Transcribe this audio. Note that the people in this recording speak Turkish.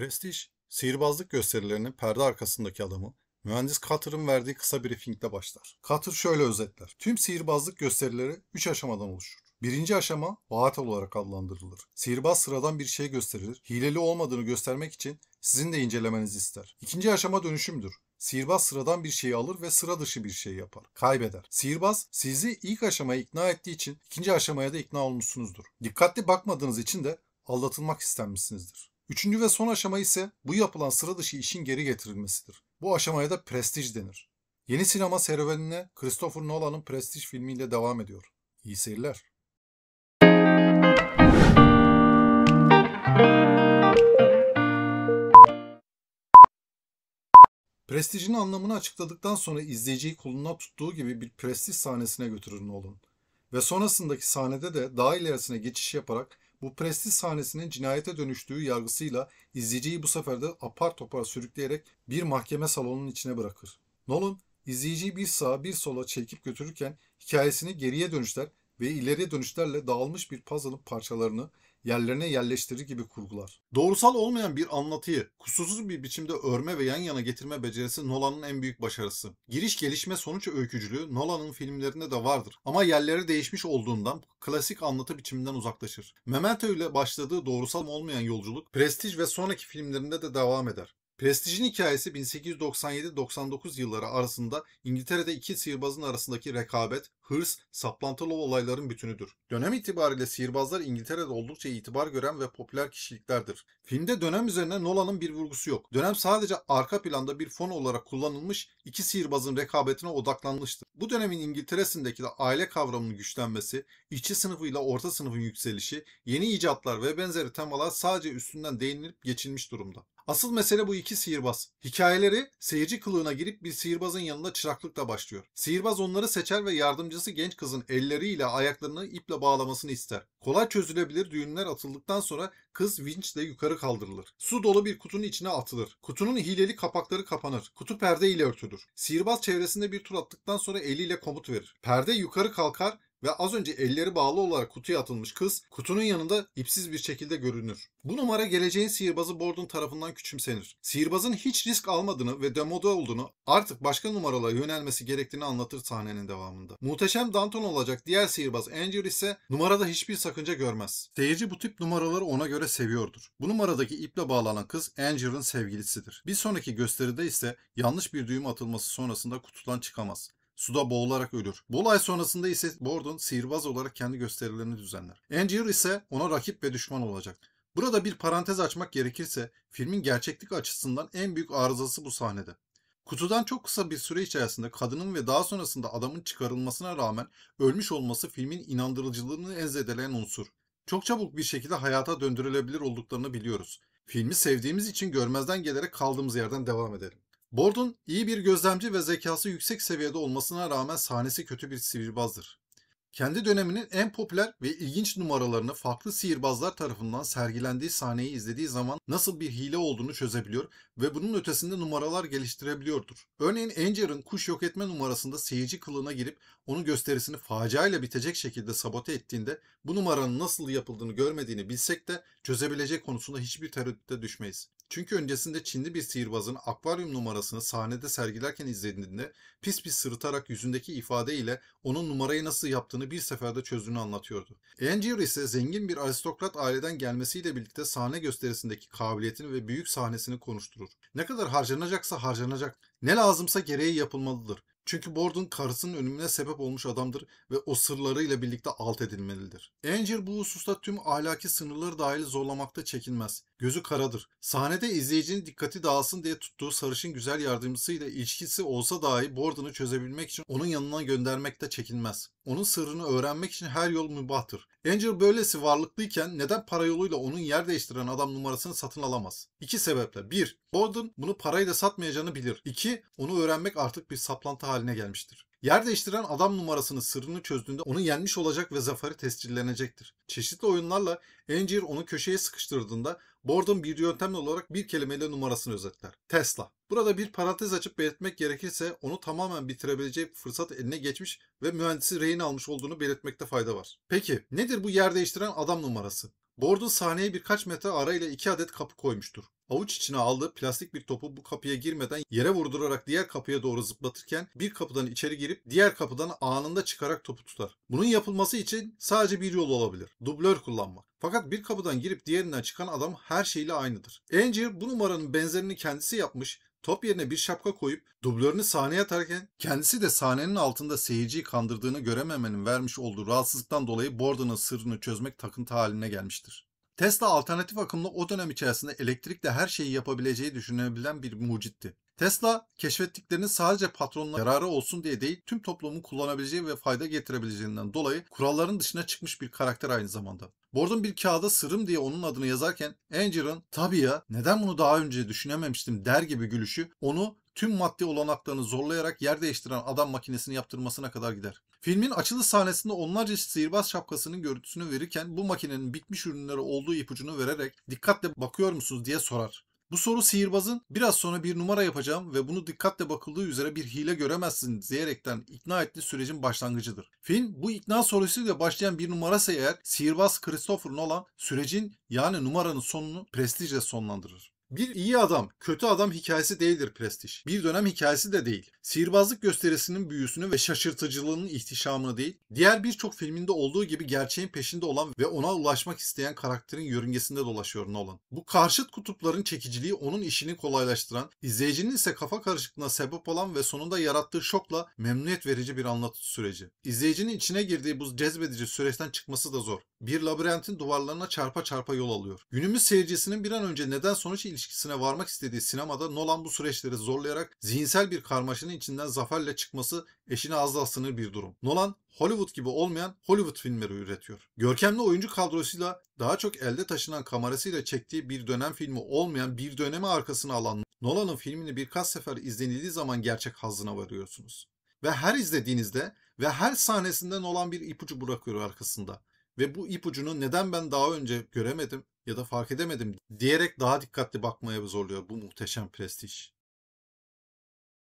Prestij, sihirbazlık gösterilerinin perde arkasındaki adamı mühendis Cutter'ın verdiği kısa briefingle başlar. Cutter şöyle özetler. Tüm sihirbazlık gösterileri 3 aşamadan oluşur. Birinci aşama vaat olarak adlandırılır. Sihirbaz sıradan bir şey gösterilir. Hileli olmadığını göstermek için sizin de incelemenizi ister. İkinci aşama dönüşümdür. Sihirbaz sıradan bir şeyi alır ve sıra dışı bir şey yapar. Kaybeder. Sihirbaz sizi ilk aşamaya ikna ettiği için ikinci aşamaya da ikna olmuşsunuzdur. Dikkatli bakmadığınız için de aldatılmak istenmişsinizdir. Üçüncü ve son aşama ise bu yapılan sıra dışı işin geri getirilmesidir. Bu aşamaya da prestij denir. Yeni sinema serüvenine Christopher Nolan'ın Prestij filmiyle devam ediyor. İyi seyirler. Prestijin anlamını açıkladıktan sonra izleyiciyi kolundan tuttuğu gibi bir prestij sahnesine götürür Nolan. Ve sonrasındaki sahnede de daha ilerisine geçiş yaparak bu prestij sahnesinin cinayete dönüştüğü yargısıyla izleyiciyi bu sefer de apar topar sürükleyerek bir mahkeme salonunun içine bırakır. Nolan izleyiciyi bir sağa bir sola çekip götürürken hikayesini geriye dönüşler ve ileriye dönüşlerle dağılmış bir puzzle'ın parçalarını yerlerine yerleştirir gibi kurgular. Doğrusal olmayan bir anlatıyı kusursuz bir biçimde örme ve yan yana getirme becerisi Nolan'ın en büyük başarısı. Giriş gelişme sonuç öykücülüğü Nolan'ın filmlerinde de vardır ama yerleri değişmiş olduğundan klasik anlatı biçiminden uzaklaşır. Memento ile başladığı doğrusal olmayan yolculuk Prestige ve sonraki filmlerinde de devam eder. Prestij'in hikayesi 1897-99 yılları arasında İngiltere'de iki sihirbazın arasındaki rekabet, hırs, saplantılı olayların bütünüdür. Dönem itibariyle sihirbazlar İngiltere'de oldukça itibar gören ve popüler kişiliklerdir. Filmde dönem üzerine Nolan'ın bir vurgusu yok. Dönem sadece arka planda bir fon olarak kullanılmış iki sihirbazın rekabetine odaklanmıştır. Bu dönemin İngiltere'sindeki de aile kavramının güçlenmesi, işçi sınıfıyla orta sınıfın yükselişi, yeni icatlar ve benzeri temalar sadece üstünden değinilip geçilmiş durumda. Asıl mesele bu iki sihirbaz. Hikayeleri seyirci kılığına girip bir sihirbazın yanında çıraklıkla başlıyor. Sihirbaz onları seçer ve yardımcısı genç kızın elleriyle ayaklarını iple bağlamasını ister. Kolay çözülebilir düğünler atıldıktan sonra kız vinçle yukarı kaldırılır. Su dolu bir kutunun içine atılır. Kutunun hileli kapakları kapanır. Kutu perde ile örtülür. Sihirbaz çevresinde bir tur attıktan sonra eliyle komut verir. Perde yukarı kalkar ve az önce elleri bağlı olarak kutuya atılmış kız kutunun yanında ipsiz bir şekilde görünür. Bu numara geleceğin sihirbazı bordun tarafından küçümsenir. Sihirbazın hiç risk almadığını ve demo'da olduğunu artık başka numaralara yönelmesi gerektiğini anlatır sahnenin devamında. Muhteşem Danton olacak diğer sihirbaz Angel ise numarada hiçbir sakınca görmez. Seyirci bu tip numaraları ona göre seviyordur. Bu numaradaki iple bağlanan kız Angel'ın sevgilisidir. Bir sonraki gösteride ise yanlış bir düğüm atılması sonrasında kutudan çıkamaz suda boğularak ölür. Bu olay sonrasında ise Borden sihirbaz olarak kendi gösterilerini düzenler. Angier ise ona rakip ve düşman olacak. Burada bir parantez açmak gerekirse filmin gerçeklik açısından en büyük arızası bu sahnede. Kutudan çok kısa bir süre içerisinde kadının ve daha sonrasında adamın çıkarılmasına rağmen ölmüş olması filmin inandırıcılığını enzedeleyen unsur. Çok çabuk bir şekilde hayata döndürülebilir olduklarını biliyoruz. Filmi sevdiğimiz için görmezden gelerek kaldığımız yerden devam edelim. Bord'un iyi bir gözlemci ve zekası yüksek seviyede olmasına rağmen sahnesi kötü bir sihirbazdır. Kendi döneminin en popüler ve ilginç numaralarını farklı sihirbazlar tarafından sergilendiği sahneyi izlediği zaman nasıl bir hile olduğunu çözebiliyor ve bunun ötesinde numaralar geliştirebiliyordur. Örneğin Anger'ın kuş yok etme numarasında seyirci kılığına girip onun gösterisini faciayla bitecek şekilde sabote ettiğinde bu numaranın nasıl yapıldığını görmediğini bilsek de çözebilecek konusunda hiçbir tereddütte düşmeyiz. Çünkü öncesinde Çinli bir sihirbazın akvaryum numarasını sahnede sergilerken izlediğinde pis pis sırıtarak yüzündeki ifadeyle onun numarayı nasıl yaptığını bir seferde çözdüğünü anlatıyordu. Andrew ise zengin bir aristokrat aileden gelmesiyle birlikte sahne gösterisindeki kabiliyetini ve büyük sahnesini konuşturur. Ne kadar harcanacaksa harcanacak, ne lazımsa gereği yapılmalıdır. Çünkü Borden karısının ölümüne sebep olmuş adamdır ve o sırlarıyla birlikte alt edilmelidir. Angel bu hususta tüm ahlaki sınırları dahil zorlamakta çekinmez. Gözü karadır. Sahnede izleyicinin dikkati dağılsın diye tuttuğu sarışın güzel yardımcısıyla ilişkisi olsa dahi Borden'ı çözebilmek için onun yanına göndermekte çekinmez. Onun sırrını öğrenmek için her yol mübahtır. Angel böylesi varlıklıyken neden para yoluyla onun yer değiştiren adam numarasını satın alamaz? İki sebeple. Bir, Borden bunu parayla satmayacağını bilir. İki, onu öğrenmek artık bir saplantı haline gelmiştir. Yer değiştiren adam numarasının sırrını çözdüğünde onu yenmiş olacak ve zaferi tescillenecektir. Çeşitli oyunlarla Angel onu köşeye sıkıştırdığında Boredom bir yöntem olarak bir kelimeyle numarasını özetler. Tesla. Burada bir parantez açıp belirtmek gerekirse onu tamamen bitirebileceği fırsat eline geçmiş ve mühendisi rehin almış olduğunu belirtmekte fayda var. Peki nedir bu yer değiştiren adam numarası? Board'un sahneye birkaç metre arayla iki adet kapı koymuştur. Avuç içine aldığı plastik bir topu bu kapıya girmeden yere vurdurarak diğer kapıya doğru zıplatırken bir kapıdan içeri girip diğer kapıdan anında çıkarak topu tutar. Bunun yapılması için sadece bir yol olabilir. Dublör kullanmak. Fakat bir kapıdan girip diğerinden çıkan adam her şeyle aynıdır. Anger bu numaranın benzerini kendisi yapmış, top yerine bir şapka koyup dublörünü sahneye atarken kendisi de sahnenin altında seyirciyi kandırdığını görememenin vermiş olduğu rahatsızlıktan dolayı Borden'ın sırrını çözmek takıntı haline gelmiştir. Tesla alternatif akımlı o dönem içerisinde elektrikle her şeyi yapabileceği düşünebilen bir mucitti. Tesla keşfettiklerini sadece patronuna yararı olsun diye değil tüm toplumun kullanabileceği ve fayda getirebileceğinden dolayı kuralların dışına çıkmış bir karakter aynı zamanda. Bord'un bir kağıda sırrım diye onun adını yazarken Anger'ın tabii ya neden bunu daha önce düşünememiştim der gibi gülüşü onu tüm maddi olanaklarını zorlayarak yer değiştiren adam makinesini yaptırmasına kadar gider. Filmin açılış sahnesinde onlarca sihirbaz şapkasının görüntüsünü verirken bu makinenin bitmiş ürünleri olduğu ipucunu vererek dikkatle bakıyor musunuz diye sorar. Bu soru sihirbazın biraz sonra bir numara yapacağım ve bunu dikkatle bakıldığı üzere bir hile göremezsin diyerekten ikna ettiği sürecin başlangıcıdır. Film bu ikna sorusuyla başlayan bir numarası eğer sihirbaz Christopher Nolan sürecin yani numaranın sonunu prestijle sonlandırır. Bir iyi adam, kötü adam hikayesi değildir prestij. Bir dönem hikayesi de değil. Sihirbazlık gösterisinin büyüsünü ve şaşırtıcılığının ihtişamını değil, diğer birçok filminde olduğu gibi gerçeğin peşinde olan ve ona ulaşmak isteyen karakterin yörüngesinde dolaşıyor Nolan. Bu karşıt kutupların çekiciliği onun işini kolaylaştıran, izleyicinin ise kafa karışıklığına sebep olan ve sonunda yarattığı şokla memnuniyet verici bir anlatı süreci. İzleyicinin içine girdiği bu cezbedici süreçten çıkması da zor. Bir labirentin duvarlarına çarpa çarpa yol alıyor. Günümüz seyircisinin bir an önce neden sonuç ilişkisi ilişkisine varmak istediği sinemada Nolan bu süreçleri zorlayarak zihinsel bir karmaşanın içinden zaferle çıkması eşine az da sınır bir durum. Nolan Hollywood gibi olmayan Hollywood filmleri üretiyor. Görkemli oyuncu kadrosuyla daha çok elde taşınan kamerasıyla çektiği bir dönem filmi olmayan bir dönemi arkasına alan Nolan'ın filmini birkaç sefer izlenildiği zaman gerçek hazzına varıyorsunuz. Ve her izlediğinizde ve her sahnesinden olan bir ipucu bırakıyor arkasında. Ve bu ipucunu neden ben daha önce göremedim ya da fark edemedim diyerek daha dikkatli bakmaya zorluyor bu muhteşem prestij.